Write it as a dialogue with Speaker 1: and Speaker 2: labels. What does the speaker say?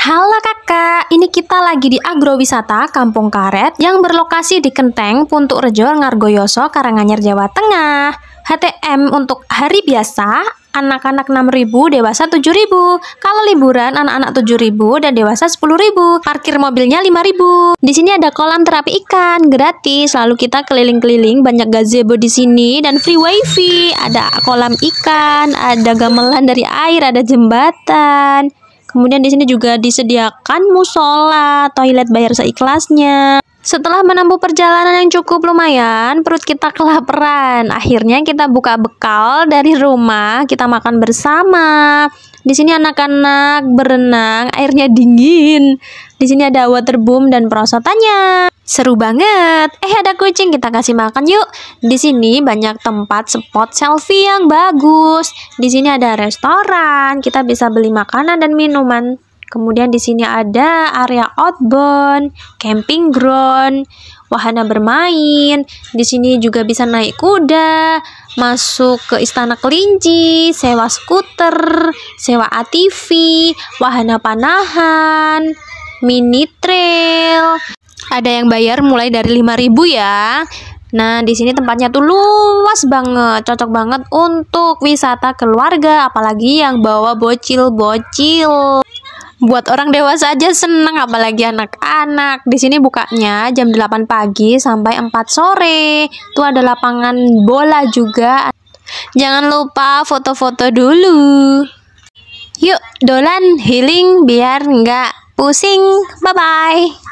Speaker 1: Halo kakak, ini kita lagi di agrowisata Kampung Karet yang berlokasi di Kenteng, Puntuk Rejo, Ngargoyoso, Karanganyar, Jawa Tengah. HTM untuk hari biasa, anak-anak 6000, dewasa 7000. Kalau liburan anak-anak 7000 dan dewasa 10000. Parkir mobilnya 5000. Di sini ada kolam terapi ikan gratis. Lalu kita keliling-keliling banyak gazebo di sini dan free wifi. Ada kolam ikan, ada gamelan dari air, ada jembatan. Kemudian di sini juga disediakan musola, toilet bayar seikhlasnya. Setelah menempuh perjalanan yang cukup lumayan, perut kita kelaparan. Akhirnya kita buka bekal dari rumah, kita makan bersama. Di sini anak-anak berenang, airnya dingin. Di sini ada waterboom dan perosotannya. Seru banget. Eh ada kucing, kita kasih makan yuk. Di sini banyak tempat spot selfie yang bagus. Di sini ada restoran, kita bisa beli makanan dan minuman. Kemudian di sini ada area outbound, camping ground, wahana bermain. Di sini juga bisa naik kuda, masuk ke Istana Kelinci, sewa skuter, sewa ATV, wahana panahan, mini trail. Ada yang bayar mulai dari 5000 ya. Nah, di sini tempatnya tuh luas banget, cocok banget untuk wisata keluarga, apalagi yang bawa bocil-bocil buat orang dewasa aja seneng apalagi anak-anak di sini bukanya jam 8 pagi sampai 4 sore tuh ada lapangan bola juga jangan lupa foto-foto dulu yuk dolan healing biar nggak pusing bye bye